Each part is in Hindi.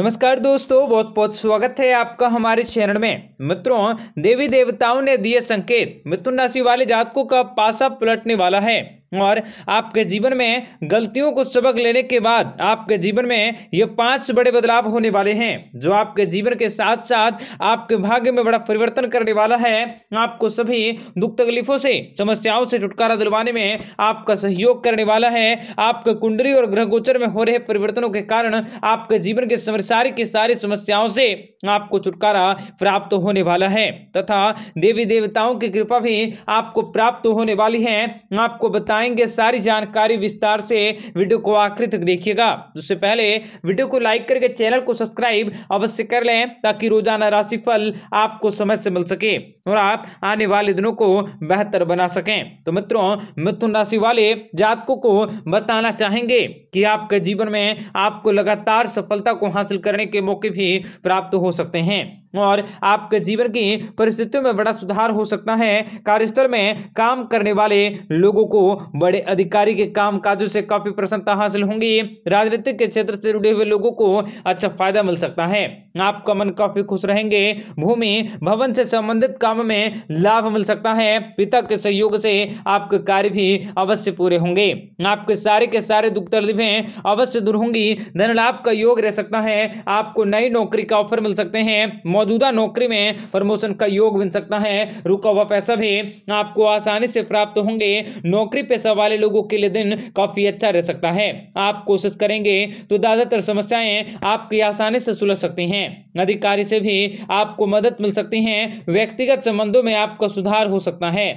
नमस्कार दोस्तों बहुत बहुत स्वागत है आपका हमारे चैनल में मित्रों देवी देवताओं ने दिए संकेत मिथुन राशि वाले जातकों का पासा पलटने वाला है और आपके जीवन में गलतियों को सबक लेने के बाद आपके जीवन में ये पांच बड़े बदलाव होने वाले हैं जो आपके जीवन के साथ साथ आपके भाग्य में बड़ा परिवर्तन करने वाला है आपको सभी दुख तकलीफों से समस्याओं से छुटकारा दिलवाने में आपका सहयोग करने वाला है आपके कुंडली और ग्रह गोचर में हो रहे परिवर्तनों के कारण आपके जीवन के सारी की सारी समस्याओं से आपको छुटकारा प्राप्त होने वाला है तथा देवी देवताओं की कृपा भी आपको प्राप्त होने वाली है आपको बता बताएंगे सारी जानकारी विस्तार से वीडियो को आखिर तक देखिएगा उससे पहले वीडियो को लाइक करके चैनल को सब्सक्राइब अवश्य कर लें ताकि रोजाना राशिफल आपको समय से मिल सके और आप आने वाले दिनों को बेहतर बना सकें तो मित्रों मिथुन राशि वाले जातकों को बताना चाहेंगे कि आपके जीवन में आपको लगातार सफलता को हासिल करने के मौके भी प्राप्त हो सकते हैं और आपके जीवन की परिस्थितियों में बड़ा सुधार हो सकता है कार्यस्थल में काम करने वाले लोगों को बड़े अधिकारी के काम काजों से काफी प्रसन्नता हासिल होंगी राजनीतिक के क्षेत्र से जुड़े हुए लोगों को अच्छा फायदा मिल सकता है आपका मन काफी खुश रहेंगे भूमि भवन से संबंधित काम में लाभ मिल सकता है पिता के सहयोग से आपके कार्य भी अवश्य पूरे होंगे आपके सारे के सारे दुख तकलीफें अवश्य दूर होंगी धन लाभ का योग रह सकता है आपको नई नौकरी का ऑफर मिल सकते हैं मौजूदा नौकरी में प्रमोशन का योग मिल सकता है रुका हुआ पैसा भी आपको आसानी से प्राप्त होंगे नौकरी पैसा वाले लोगों के लिए दिन काफी अच्छा रह सकता है आप कोशिश करेंगे तो ज्यादातर समस्याएं आपकी आसानी से सुलझ सकती हैं अधिकारी से भी आपको मदद मिल सकती है व्यक्तिगत संबंधों में आपका सुधार हो सकता है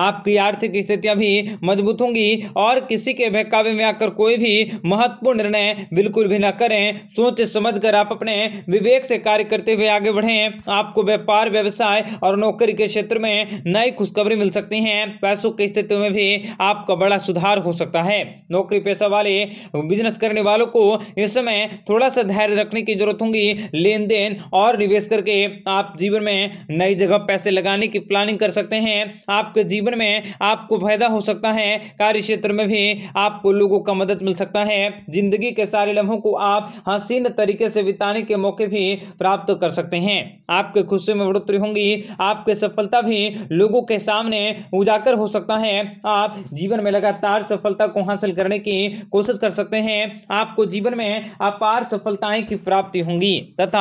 आपकी आर्थिक स्थितियां भी मजबूत होंगी और किसी के बहकावे में आकर कोई भी महत्वपूर्ण निर्णय बिल्कुल भी ना करें सोच समझ कर आप अपने विवेक से कार्य करते हुए आगे बढ़ें आपको व्यापार व्यवसाय और नौकरी के क्षेत्र में नई खुशखबरी मिल सकती है पैसों की स्थिति में भी आपका बड़ा सुधार हो सकता है नौकरी पैसा वाले बिजनेस करने वालों को इस समय थोड़ा सा धैर्य रखने की जरूरत होगी लेन देन और निवेश करके आप जीवन में नई जगह पैसे लगाने की प्लानिंग कर सकते हैं आपके जीवन में आपको फायदा हो सकता है कार्य क्षेत्र में भी आपको लोगों का मदद मिल सकता है जिंदगी के सारे लम्हों को आप हसीन तरीके से बिताने के मौके भी प्राप्त कर सकते हैं आपके खुशी में बढ़ोतरी होंगी आपके सफलता भी लोगों के सामने उजागर हो सकता है आप जीवन में लगातार सफलता को हासिल करने की कोशिश कर सकते हैं आपको जीवन में अपार सफलताएं की प्राप्ति होंगी तथा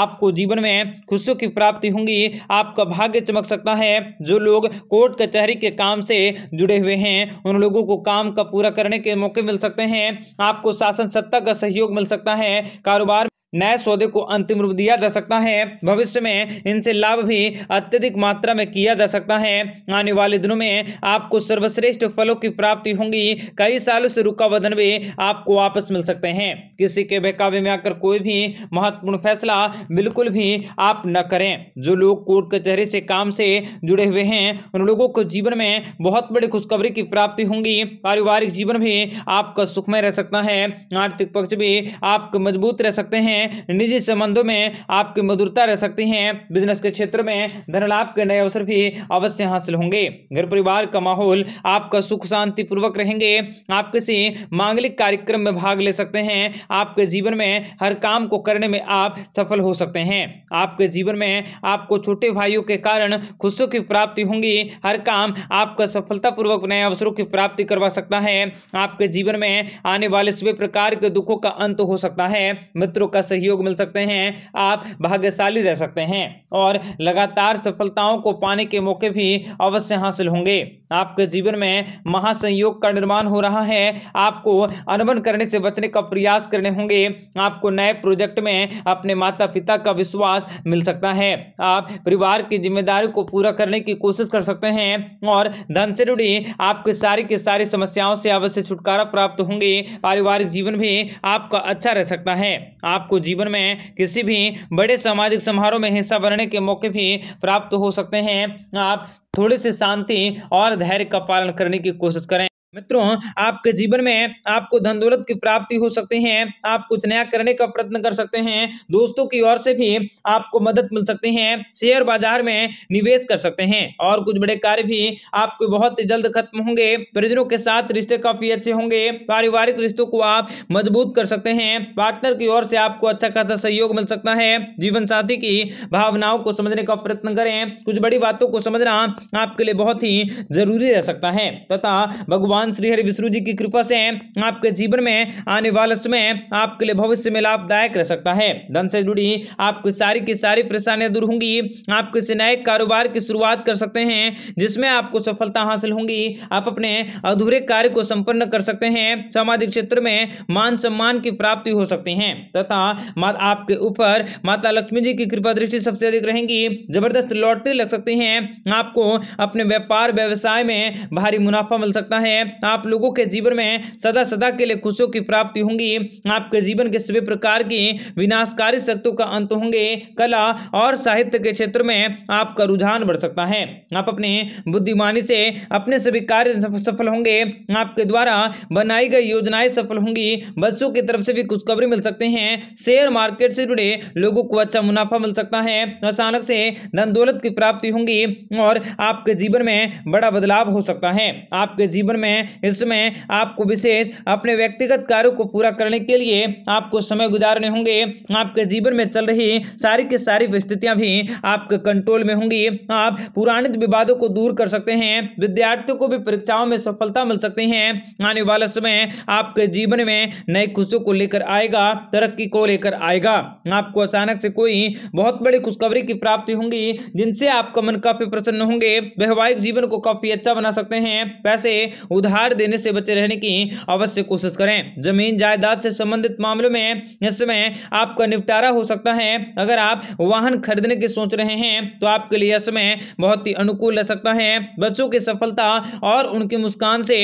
आपको जीवन में खुशियों की प्राप्ति होंगी आपका भाग्य चमक सकता है जो लोग कोर्ट कचहरी के काम से जुड़े हुए हैं उन लोगों को काम का पूरा करने के मौके मिल सकते हैं आपको शासन सत्ता का सहयोग मिल सकता है कारोबार नए सौदे को अंतिम रूप दिया जा सकता है भविष्य में इनसे लाभ भी अत्यधिक मात्रा में किया जा सकता है आने वाले दिनों में आपको सर्वश्रेष्ठ फलों की प्राप्ति होगी कई सालों से रुका वजन भी आपको वापस मिल सकते हैं किसी के बहकावे में आकर कोई भी महत्वपूर्ण फैसला बिल्कुल भी आप न करें जो लोग कोर्ट कचहरी से काम से जुड़े हुए हैं उन लोगों को जीवन में बहुत बड़ी खुशखबरी की प्राप्ति होंगी पारिवारिक जीवन भी आपका सुखमय रह सकता है आर्थिक पक्ष भी आपको मजबूत रह सकते हैं हैं निजी संबंधों में आपकी मधुरता रह सकती है बिजनेस के क्षेत्र में धन लाभ के नए अवसर भी अवश्य हासिल होंगे घर परिवार का माहौल आपका सुख शांति पूर्वक रहेंगे आप किसी मांगलिक कार्यक्रम में भाग ले सकते हैं आपके जीवन में हर काम को करने में आप सफल हो सकते हैं आपके जीवन में आपको छोटे भाइयों के कारण खुशियों की प्राप्ति होंगी हर काम आपका सफलतापूर्वक नए अवसरों की प्राप्ति करवा सकता है आपके जीवन में आने वाले सभी प्रकार के दुखों का अंत हो सकता है मित्रों का सहयोग मिल सकते हैं आप भाग्यशाली रह सकते हैं और लगातार सफलताओं को पाने के मौके भी अवश्य हासिल होंगे आपके जीवन में महासंयोग का निर्माण हो रहा है आपको अनबन करने से बचने का प्रयास करने होंगे आपको नए प्रोजेक्ट में अपने माता पिता का विश्वास मिल सकता है आप परिवार की जिम्मेदारी को पूरा करने की कोशिश कर सकते हैं और धन से जुड़ी आपके सारी की सारी समस्याओं से अवश्य छुटकारा प्राप्त होंगे पारिवारिक जीवन भी आपका अच्छा रह सकता है आपको जीवन में किसी भी बड़े सामाजिक समारोह में हिस्सा भरने के मौके भी प्राप्त हो सकते हैं आप थोड़ी सी शांति और धैर्य का पालन करने की कोशिश करें मित्रों आपके जीवन में आपको धन दौलत की प्राप्ति हो सकती है आप कुछ नया करने का प्रयत्न कर सकते हैं दोस्तों की ओर से भी आपको मदद मिल सकती है शेयर बाजार में निवेश कर सकते हैं और कुछ बड़े कार्य भी आपके बहुत ही जल्द खत्म होंगे परिजनों के साथ रिश्ते काफी अच्छे होंगे पारिवारिक रिश्तों को आप मजबूत कर सकते हैं पार्टनर की ओर से आपको अच्छा खासा सहयोग मिल सकता है जीवन साथी की भावनाओं को समझने का प्रयत्न करें कुछ बड़ी बातों को समझना आपके लिए बहुत ही जरूरी रह सकता है तथा भगवान भगवान श्रीहरि विष्णु जी की कृपा से आपके जीवन में आने वाले समय आपके लिए भविष्य में लाभदायक रह सकता है धन से जुड़ी आपकी सारी की सारी परेशानियां दूर होंगी आप किसी नए कारोबार की शुरुआत कर सकते हैं जिसमें आपको सफलता हासिल होंगी आप अपने अधूरे कार्य को संपन्न कर सकते हैं सामाजिक क्षेत्र में मान सम्मान की प्राप्ति हो सकती है तथा आपके ऊपर माता लक्ष्मी जी की कृपा दृष्टि सबसे अधिक रहेंगी जबरदस्त लॉटरी लग सकती है आपको अपने व्यापार व्यवसाय में भारी मुनाफा मिल सकता है आप लोगों के जीवन में सदा सदा के लिए खुशियों की प्राप्ति होंगी आपके जीवन के सभी प्रकार की विनाशकारी शक्तियों का अंत होंगे कला और साहित्य के क्षेत्र में आपका रुझान बढ़ सकता है आप अपने बुद्धिमानी से अपने सभी कार्य सफल होंगे आपके द्वारा बनाई गई योजनाएं सफल होंगी बच्चों की तरफ से भी खुशखबरी मिल सकते हैं शेयर मार्केट से जुड़े लोगों को अच्छा मुनाफा मिल सकता है अचानक से धन दौलत की प्राप्ति होंगी और आपके जीवन में बड़ा बदलाव हो सकता है आपके जीवन में हैं इसमें आपको विशेष अपने व्यक्तिगत कार्यों को पूरा करने के लिए आपको समय गुजारने होंगे आपके जीवन में चल रही सारी की सारी परिस्थितियाँ भी आपके कंट्रोल में होंगी आप पुराणित विवादों को दूर कर सकते हैं विद्यार्थियों को भी परीक्षाओं में सफलता मिल सकती है आने वाले समय आपके जीवन में नई खुशियों को लेकर आएगा तरक्की को लेकर आएगा आपको अचानक से कोई बहुत बड़ी खुशखबरी की प्राप्ति होंगी जिनसे आपका मन काफी प्रसन्न होंगे वैवाहिक जीवन को काफी अच्छा बना सकते हैं पैसे उधार उधार देने से बचे रहने की अवश्य कोशिश करें जमीन जायदाद से संबंधित मामलों में इस समय आपका निपटारा हो सकता है अगर आप वाहन खरीदने की सोच रहे हैं तो आपके लिए यह समय बहुत ही अनुकूल रह सकता है बच्चों की सफलता और उनकी मुस्कान से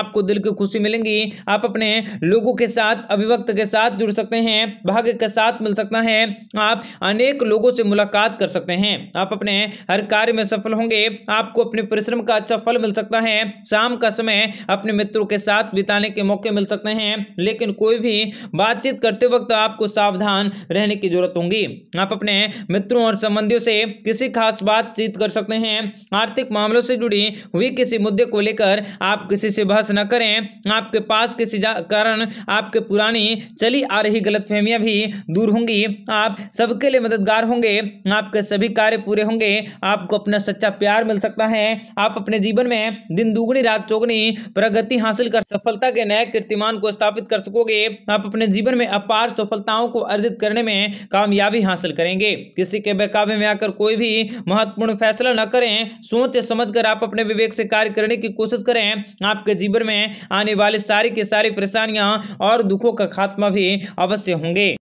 आपको दिल की खुशी मिलेंगी आप अपने लोगों के साथ अभिवक्त के साथ जुड़ सकते हैं भाग्य के साथ मिल सकता है आप अनेक लोगों से मुलाकात कर सकते हैं आप अपने हर कार्य में सफल होंगे आपको अपने परिश्रम का अच्छा फल मिल सकता है शाम का समय अपने मित्रों के साथ बिताने के मौके मिल सकते हैं लेकिन कोई भी बातचीत करते वक्त आपको सावधान रहने की जरूरत होगी आप अपने मित्रों और संबंधियों से किसी खास बातचीत कर सकते हैं आर्थिक मामलों से जुड़ी हुई किसी मुद्दे को लेकर आप किसी से बहस न करें आपके पास किसी कारण आपके पुरानी चली आ रही गलतफहमियां भी दूर होंगी आप सबके लिए मददगार होंगे आपके सभी कार्य पूरे होंगे आपको अपना सच्चा प्यार मिल सकता है आप अपने जीवन में दिन दुगनी रात चौगनी प्रगति हासिल कर सफलता के नए कीर्तिमान को स्थापित कर सकोगे आप अपने जीवन में अपार सफलताओं को अर्जित करने में कामयाबी हासिल करेंगे किसी के बेकाबे में आकर कोई भी महत्वपूर्ण फैसला न करें सोच समझ कर आप अपने विवेक से कार्य करने की कोशिश करें आपके जीवन में आने वाली सारी की सारी परेशानियां और दुखों का खात्मा भी अवश्य होंगे